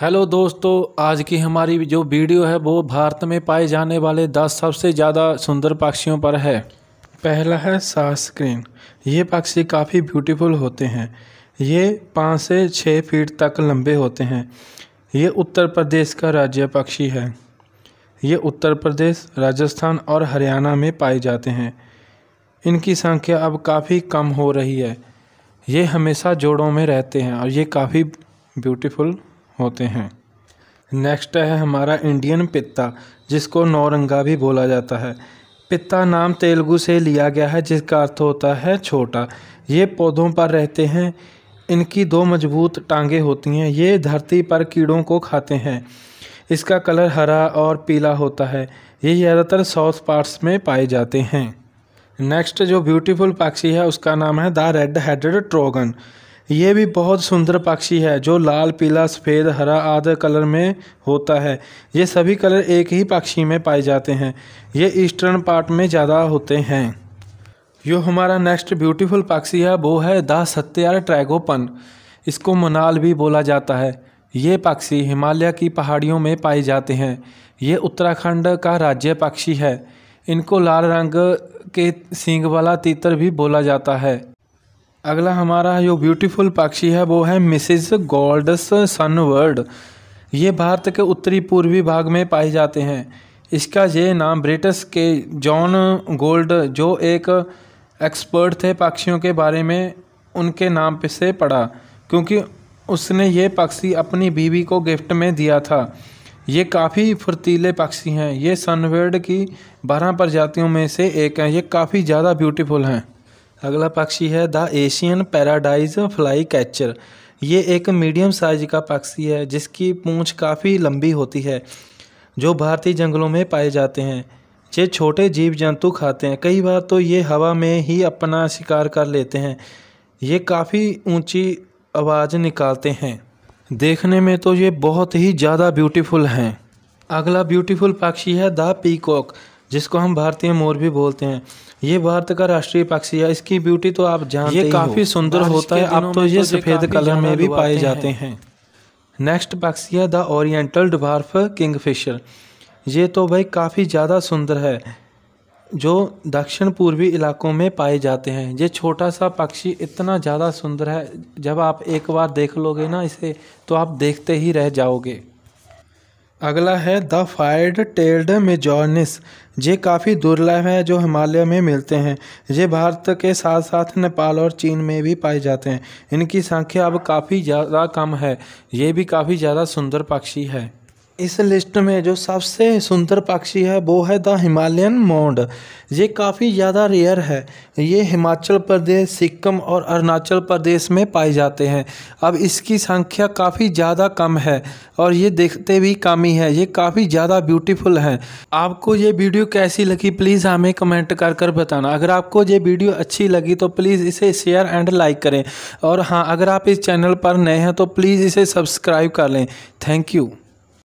hello दोस्तों आज की हमारी जो वीडियो है वो भारत में पाए जाने वाले दस सबसे ज़्यादा सुंदर पक्षियों पर है पहला है सासक्रीन ये पक्षी काफ़ी ब्यूटीफुल होते हैं ये पाँच से छः फीट तक लंबे होते हैं ये उत्तर प्रदेश का राज्य पक्षी है ये उत्तर प्रदेश राजस्थान और हरियाणा में पाए जाते हैं इनकी संख्या अब काफ़ी कम हो रही है ये हमेशा जोड़ों में रहते हैं और ये काफ़ी ब्यूटीफुल होते हैं नेक्स्ट है हमारा इंडियन पिता जिसको नौरंगा भी बोला जाता है पिता नाम तेलुगु से लिया गया है जिसका अर्थ होता है छोटा ये पौधों पर रहते हैं इनकी दो मजबूत टांगे होती हैं ये धरती पर कीड़ों को खाते हैं इसका कलर हरा और पीला होता है ये ज़्यादातर साउथ पार्ट्स में पाए जाते हैं नेक्स्ट जो ब्यूटीफुल पक्षी है उसका नाम है द रेड हेडेड ट्रोगन ये भी बहुत सुंदर पक्षी है जो लाल पीला सफ़ेद हरा आदि कलर में होता है ये सभी कलर एक ही पक्षी में पाए जाते हैं ये ईस्टर्न पार्ट में ज़्यादा होते हैं जो हमारा नेक्स्ट ब्यूटीफुल पक्षी है वो है द सत्यार ट्रैगोपन इसको मनाल भी बोला जाता है ये पक्षी हिमालय की पहाड़ियों में पाए जाते हैं ये उत्तराखंड का राज्य पक्षी है इनको लाल रंग के सींग वाला तीतर भी बोला जाता है अगला हमारा जो ब्यूटीफुल पक्षी है वो है मिसिज गोल्डस सनवर्ड ये भारत के उत्तरी पूर्वी भाग में पाए जाते हैं इसका ये नाम ब्रिटिश के जॉन गोल्ड जो एक एक्सपर्ट थे पक्षियों के बारे में उनके नाम से पड़ा क्योंकि उसने ये पक्षी अपनी बीवी को गिफ्ट में दिया था ये काफ़ी फुर्तीले पक्षी हैं ये सनवर्ड की बारह प्रजातियों में से एक हैं ये काफ़ी ज़्यादा ब्यूटीफुल हैं अगला पक्षी है the Asian paradise flycatcher ये एक मीडियम साइज का पक्षी है जिसकी पूंछ काफ़ी लंबी होती है जो भारतीय जंगलों में पाए जाते हैं ये छोटे जीव जंतु खाते हैं कई बार तो ये हवा में ही अपना शिकार कर लेते हैं ये काफ़ी ऊंची आवाज़ निकालते हैं देखने में तो ये बहुत ही ज़्यादा ब्यूटीफुल हैं अगला ब्यूटीफुल पक्षी है द पीकॉक जिसको हम भारतीय मोर भी बोलते हैं ये भारत का राष्ट्रीय पक्षी है इसकी ब्यूटी तो आप जानते ये काफ़ी सुंदर होता है अब तो ये तो सफ़ेद कलर में भी पाए जाते हैं नेक्स्ट पक्षी है द ओरिएंटल किंग किंगफिशर ये तो भाई काफ़ी ज़्यादा सुंदर है जो दक्षिण पूर्वी इलाकों में पाए जाते हैं ये छोटा सा पक्षी इतना ज़्यादा सुंदर है जब आप एक बार देख लोगे ना इसे तो आप देखते ही रह जाओगे अगला है द फाइड टेल्ड मेजोनिस ये काफ़ी दुर्लभ है जो हिमालय में मिलते हैं ये भारत के साथ साथ नेपाल और चीन में भी पाए जाते हैं इनकी संख्या अब काफ़ी ज़्यादा कम है ये भी काफ़ी ज़्यादा सुंदर पक्षी है इस लिस्ट में जो सबसे सुंदर पक्षी है वो है द हिमालयन मोंड ये काफ़ी ज़्यादा रेयर है ये हिमाचल प्रदेश सिक्किम और अरुणाचल प्रदेश में पाए जाते हैं अब इसकी संख्या काफ़ी ज़्यादा कम है और ये देखते भी कम ही है ये काफ़ी ज़्यादा ब्यूटीफुल हैं आपको ये वीडियो कैसी लगी प्लीज़ हमें कमेंट कर कर बताना अगर आपको ये वीडियो अच्छी लगी तो प्लीज़ इसे शेयर एंड लाइक करें और हाँ अगर आप इस चैनल पर नए हैं तो प्लीज़ इसे सब्सक्राइब कर लें थैंक यू